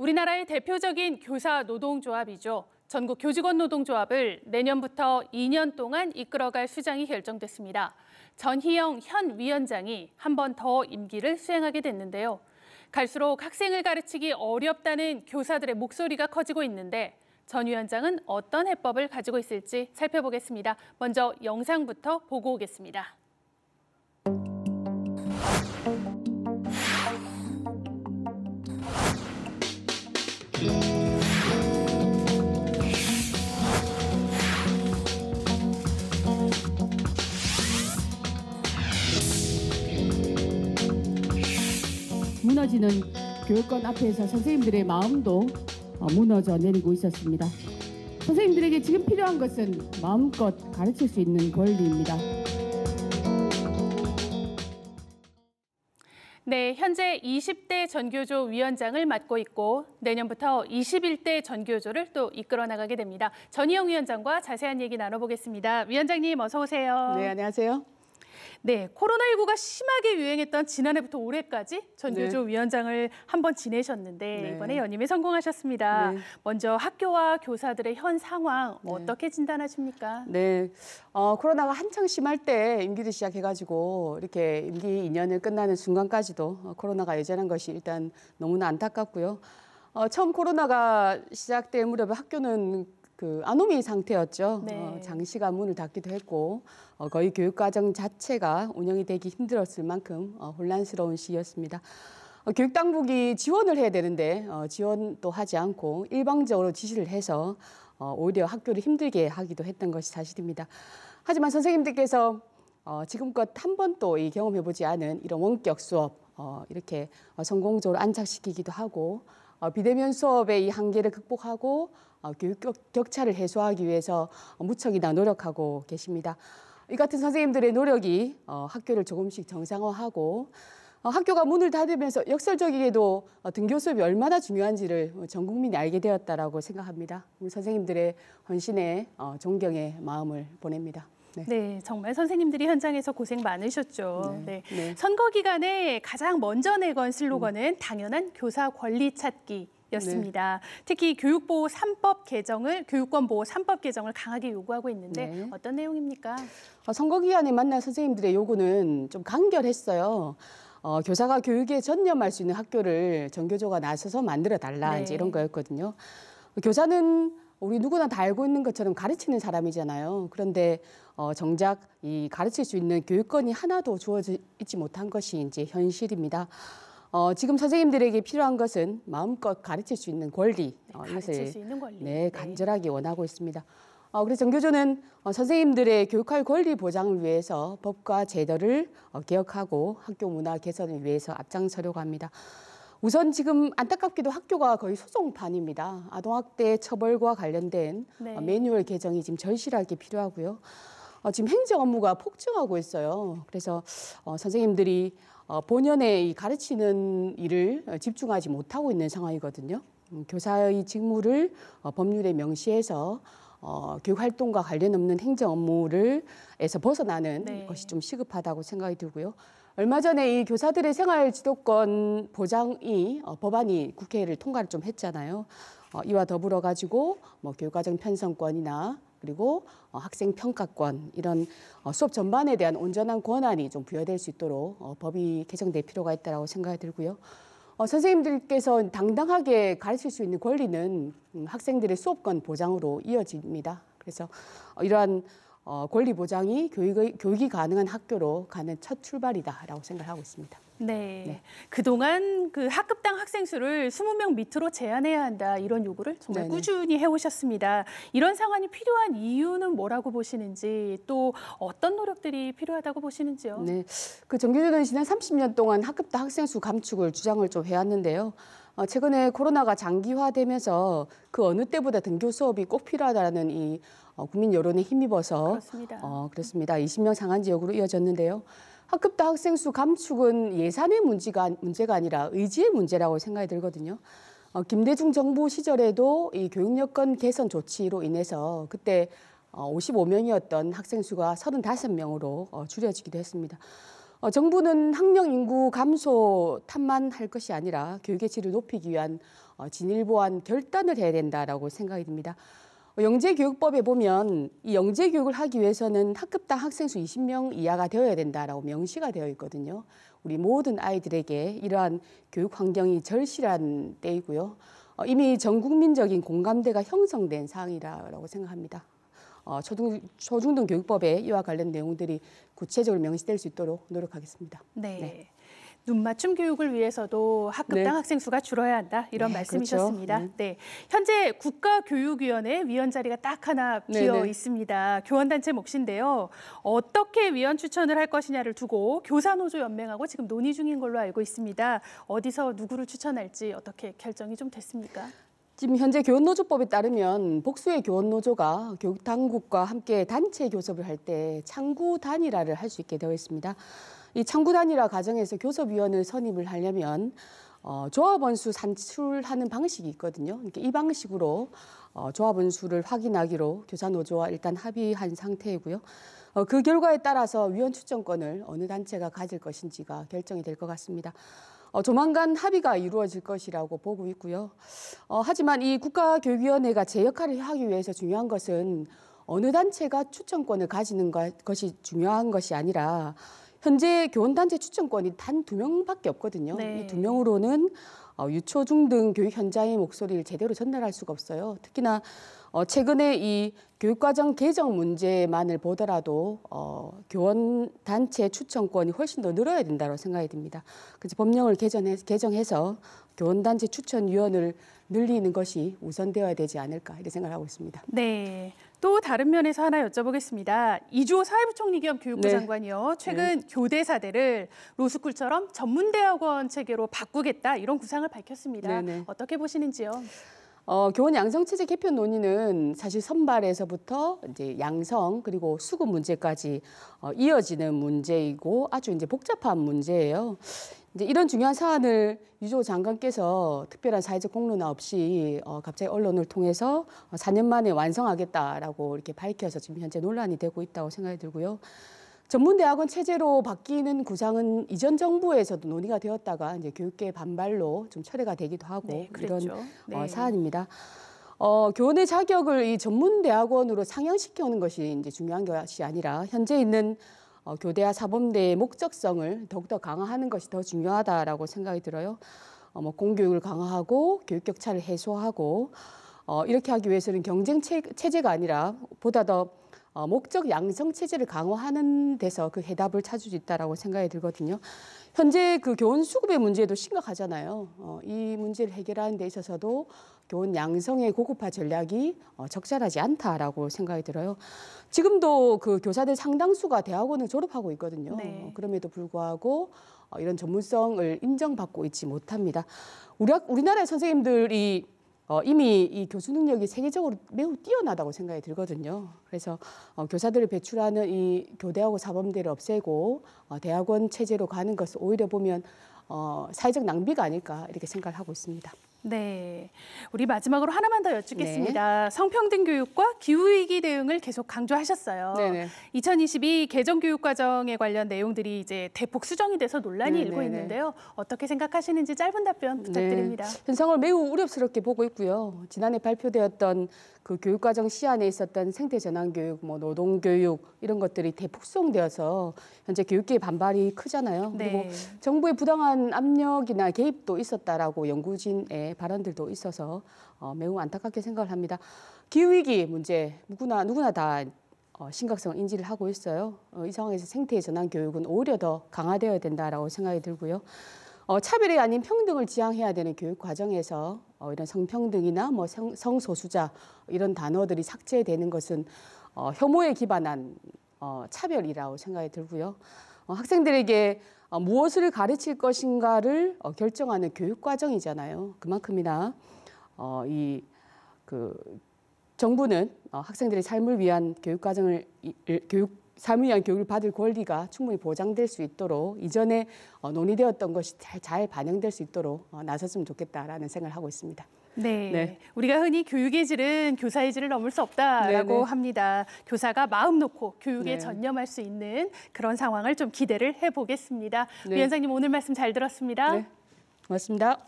우리나라의 대표적인 교사 노동조합이죠. 전국 교직원 노동조합을 내년부터 2년 동안 이끌어갈 수장이 결정됐습니다. 전희영 현 위원장이 한 번 더 임기를 수행하게 됐는데요. 갈수록 학생을 가르치기 어렵다는 교사들의 목소리가 커지고 있는데 전 위원장은 어떤 해법을 가지고 있을지 살펴보겠습니다. 먼저 영상부터 보고 오겠습니다. 무너지는 교육권 앞에서 선생님들의 마음도 어, 무너져 내리고 있었습니다. 선생님들에게 지금 필요한 것은 마음껏 가르칠 수 있는 권리입니다. 네, 현재 20대 전교조 위원장을 맡고 있고 내년부터 21대 전교조를 또 이끌어 나가게 됩니다. 전희영 위원장과 자세한 얘기 나눠보겠습니다. 위원장님 어서 오세요. 네, 안녕하세요. 네, 코로나19가 심하게 유행했던 지난해부터 올해까지 전교조 네. 위원장을 한번 지내셨는데 네. 이번에 연임에 성공하셨습니다. 네. 먼저 학교와 교사들의 현 상황 네. 어떻게 진단하십니까? 네, 어, 코로나가 한창 심할 때 임기를 시작해가지고 이렇게 임기 2년을 끝나는 순간까지도 어, 코로나가 예전한 것이 일단 너무나 안타깝고요. 어, 처음 코로나가 시작된 무렵에 학교는 그 아노미 상태였죠. 어, 네. 어, 장시간 문을 닫기도 했고 어, 거의 교육과정 자체가 운영이 되기 힘들었을 만큼 어, 혼란스러운 시기였습니다. 어, 교육당국이 지원을 해야 되는데 어, 지원도 하지 않고 일방적으로 지시를 해서 어, 오히려 학교를 힘들게 하기도 했던 것이 사실입니다. 하지만 선생님들께서 어, 지금껏 한 번도 이 경험해보지 않은 이런 원격 수업 어, 이렇게 어, 성공적으로 안착시키기도 하고 어, 비대면 수업의 이 한계를 극복하고 어, 교육 격차를 해소하기 위해서 무척이나 노력하고 계십니다. 이 같은 선생님들의 노력이 어, 학교를 조금씩 정상화하고 어, 학교가 문을 닫으면서 역설적이게도 등교 수업이 얼마나 중요한지를 전 국민이 알게 되었다라고 생각합니다. 선생님들의 헌신에 존경의 마음을 보냅니다. 네. 네. 정말 선생님들이 현장에서 고생 많으셨죠. 네. 네. 네. 선거 기간에 가장 먼저 내건 음. 슬로건은 당연한 교사 권리 찾기. 네. 였습니다. 네. 특히 교육보호 3법 개정을 교육권 보호 3법 개정을 강하게 요구하고 있는데 네. 어떤 내용입니까? 어, 선거 기간에 만난 선생님들의 요구는 좀 간결했어요. 어, 교사가 교육에 전념할 수 있는 학교를 전교조가 나서서 만들어 달라 네. 이제 이런 거였거든요. 교사는 우리 누구나 다 알고 있는 것처럼 가르치는 사람이잖아요. 그런데 어, 정작 이 가르칠 수 있는 교육권이 하나도 주어지지 못한 것이 이제 현실입니다. 어, 지금 선생님들에게 필요한 것은 마음껏 가르칠 수 있는 권리. 어, 네, 가르칠 수 있는 권리. 네, 네. 간절하게 네. 원하고 있습니다. 어, 그래서 정교조는 어, 선생님들의 교육할 권리 보장을 위해서 법과 제도를 어, 개혁하고 학교 문화 개선을 위해서 앞장서려고 합니다. 우선 지금 안타깝게도 학교가 거의 소송판입니다. 아동학대 처벌과 관련된 어, 네. 어, 매뉴얼 개정이 지금 절실하게 필요하고요. 어, 지금 행정 업무가 폭증하고 있어요. 그래서 어, 선생님들이 어, 본연의 이 가르치는 일을 어, 집중하지 못하고 있는 상황이거든요. 음, 교사의 직무를 어, 법률에 명시해서 어, 교육 활동과 관련 없는 행정 업무를 에서 벗어나는 네. 것이 좀 시급하다고 생각이 들고요. 얼마 전에 이 교사들의 생활 지도권 보장이 어, 법안이 국회를 통과를 좀 했잖아요. 어, 이와 더불어 가지고 뭐 교육과정 편성권이나 그리고 어, 학생 평가권 이런 어, 수업 전반에 대한 온전한 권한이 좀 부여될 수 있도록 어, 법이 개정될 필요가 있다고 생각이 들고요. 선생님들께서 당당하게 가르칠 수 있는 권리는 음, 학생들의 수업권 보장으로 이어집니다. 그래서 이러한 어, 권리 보장이 교육의, 교육이 가능한 학교로 가는 첫 출발이다라고 생각하고 있습니다. 네. 네. 그동안 그 학급당 학생 수를 20명 밑으로 제한해야 한다 이런 요구를 정말 네네. 꾸준히 해오셨습니다. 이런 상황이 필요한 이유는 뭐라고 보시는지 또 어떤 노력들이 필요하다고 보시는지요? 네. 그 정규조던 지난 30년 동안 학급당 학생 수 감축을 주장을 좀 해왔는데요. 어, 최근에 코로나가 장기화되면서 그 어느 때보다 등교 수업이 꼭 필요하다는 이 어, 국민 여론에 힘입어서 그렇습니다. 어, 그렇습니다. 20명 상한 지역으로 이어졌는데요. 학급당 학생 수 감축은 예산의 문제가, 문제가 아니라 의지의 문제라고 생각이 들거든요. 어, 김대중 정부 시절에도 이 교육 여건 개선 조치로 인해서 그때 어, 55명이었던 학생 수가 35명으로 어, 줄여지기도 했습니다. 어, 정부는 학령 인구 감소 탓만 할 것이 아니라 교육의 질을 높이기 위한 어, 진일보한 결단을 해야 된다라고 생각이 듭니다. 어, 영재교육법에 보면 이 영재교육을 하기 위해서는 학급당 학생 수 20명 이하가 되어야 된다라고 명시가 되어 있거든요. 우리 모든 아이들에게 이러한 교육 환경이 절실한 때이고요. 어, 이미 전 국민적인 공감대가 형성된 사항이라고 생각합니다. 어, 초중, 초중등 교육법에 이와 관련 내용들이 구체적으로 명시될 수 있도록 노력하겠습니다. 네. 네. 눈맞춤 교육을 위해서도 학급당 네. 학생 수가 줄어야 한다 이런 네, 말씀이셨습니다. 그렇죠. 네. 네. 현재 국가교육위원회 위원 자리가 딱 하나 네, 비어 네. 있습니다. 교원단체 몫인데요. 어떻게 위원 추천을 할 것이냐를 두고 교사노조 연맹하고 지금 논의 중인 걸로 알고 있습니다. 어디서 누구를 추천할지 어떻게 결정이 좀 됐습니까? 지금 현재 교원노조법에 따르면 복수의 교원노조가 교육당국과 함께 단체 교섭을 할 때 창구단일화를 할 수 있게 되어 있습니다. 이 창구단일화 과정에서 교섭위원을 선임을 하려면 어, 조합원 수 산출하는 방식이 있거든요. 그러니까 이 방식으로 어, 조합원 수를 확인하기로 교사노조와 일단 합의한 상태이고요. 어, 그 결과에 따라서 위원 추천권을 어느 단체가 가질 것인지가 결정이 될 것 같습니다. 어, 조만간 합의가 이루어질 것이라고 보고 있고요. 어, 하지만 이 국가교육위원회가 제 역할을 하기 위해서 중요한 것은 어느 단체가 추천권을 가지는 것이 중요한 것이 아니라 현재 교원단체 추천권이 단 두 명밖에 없거든요. 네. 이두 명으로는 어, 유초 중등 교육 현장의 목소리를 제대로 전달할 수가 없어요. 특히나 어, 최근에 이 교육과정 개정 문제만을 보더라도 어, 교원 단체 추천권이 훨씬 더 늘어야 된다고 생각이 듭니다. 그래서 법령을 개정해, 개정해서 교원 단체 추천 위원을 늘리는 것이 우선되어야 되지 않을까 이렇게 생각하고 을 있습니다. 네. 또 다른 면에서 하나 여쭤보겠습니다. 이주호 사회부총리 겸 교육부 네. 장관이요. 네. 최근 네. 교대사대를 로스쿨처럼 전문대학원 체계로 바꾸겠다 이런 구상을 밝혔습니다. 네네. 네. 어떻게 보시는지요? 어, 교원 양성체제 개편 논의는 사실 선발에서부터 이제 양성 그리고 수급 문제까지 어, 이어지는 문제이고 아주 이제 복잡한 문제예요. 이제 이런 중요한 사안을 유조 장관께서 특별한 사회적 공론화 없이 어, 갑자기 언론을 통해서 4년 어, 만에 완성하겠다라고 이렇게 밝혀서 지금 현재 논란이 되고 있다고 생각이 들고요. 전문대학원 체제로 바뀌는 구상은 이전 정부에서도 논의가 되었다가 이제 교육계 의 반발로 좀 철회가 되기도 하고 네, 이런 어, 네. 어, 사안입니다. 어, 교원의 자격을 이 전문대학원으로 상향시키는 것이 이제 중요한 것이 아니라 현재 있는 어, 교대와 사범대의 목적성을 더욱더 강화하는 것이 더 중요하다라고 생각이 들어요. 어, 뭐 공교육을 강화하고 교육 격차를 해소하고 어, 이렇게 하기 위해서는 경쟁 체제가 아니라 보다 더 어, 목적 양성 체제를 강화하는 데서 그 해답을 찾을 수 있다라고 생각이 들거든요. 현재 그 교원 수급의 문제도 심각하잖아요. 어, 이 문제를 해결하는 데 있어서도 교원 양성의 고급화 전략이 어, 적절하지 않다라고 생각이 들어요. 지금도 그 교사들 상당수가 대학원을 졸업하고 있거든요. 네. 어, 그럼에도 불구하고 어, 이런 전문성을 인정받고 있지 못합니다. 우리 우리나라의 선생님들이 어, 이미 이 교수 능력이 세계적으로 매우 뛰어나다고 생각이 들거든요. 그래서 어, 교사들을 배출하는 이 교대하고 사범대를 없애고 어, 대학원 체제로 가는 것을 오히려 보면 어, 사회적 낭비가 아닐까 이렇게 생각을 하고 있습니다. 네. 우리 마지막으로 하나만 더 여쭙겠습니다. 네. 성평등 교육과 기후위기 대응을 계속 강조하셨어요. 네네. 2022 개정 교육과정에 관련 내용들이 이제 대폭 수정이 돼서 논란이 네네. 일고 네, 네. 있는데요. 어떻게 생각하시는지 짧은 답변 부탁드립니다. 네. 현상을 매우 우려스럽게 보고 있고요. 지난해 발표되었던 그 교육과정 시안에 있었던 생태 전환 교육, 뭐 노동 교육 이런 것들이 대폭 수정되어서 현재 교육계의 반발이 크잖아요. 네. 그리고 정부의 부당한 압력이나 개입도 있었다라고 연구진에 발언들도 있어서 어, 매우 안타깝게 생각을 합니다. 기후위기 문제 누구나 누구나 다 어, 심각성 을 인지를 하고 있어요. 어, 이 상황에서 생태의 전환 교육은 오히려 더 강화되어야 된다라고 생각이 들고요. 어, 차별이 아닌 평등을 지향해야 되는 교육 과정에서 어, 이런 성평등이나 뭐 성, 성소수자 이런 단어들이 삭제되는 것은 어, 혐오에 기반한 어, 차별이라고 생각이 들고요. 어, 학생들에게 어, 무엇을 가르칠 것인가를 어, 결정하는 교육 과정이잖아요. 그만큼이나 이그 정부는 학생들의 삶을 위한 교육 과정을 교육 삶을 위한 교육을 받을 권리가 충분히 보장될 수 있도록 이전에 논의되었던 것이 잘, 반영될 수 있도록 나섰으면 좋겠다라는 생각을 하고 있습니다. 네. 네. 우리가 흔히 교육의 질은 교사의 질을 넘을 수 없다라고 네네. 합니다. 교사가 마음 놓고 교육에 네. 전념할 수 있는 그런 상황을 좀 기대를 해보겠습니다. 네. 위원장님 오늘 말씀 잘 들었습니다. 네. 고맙습니다.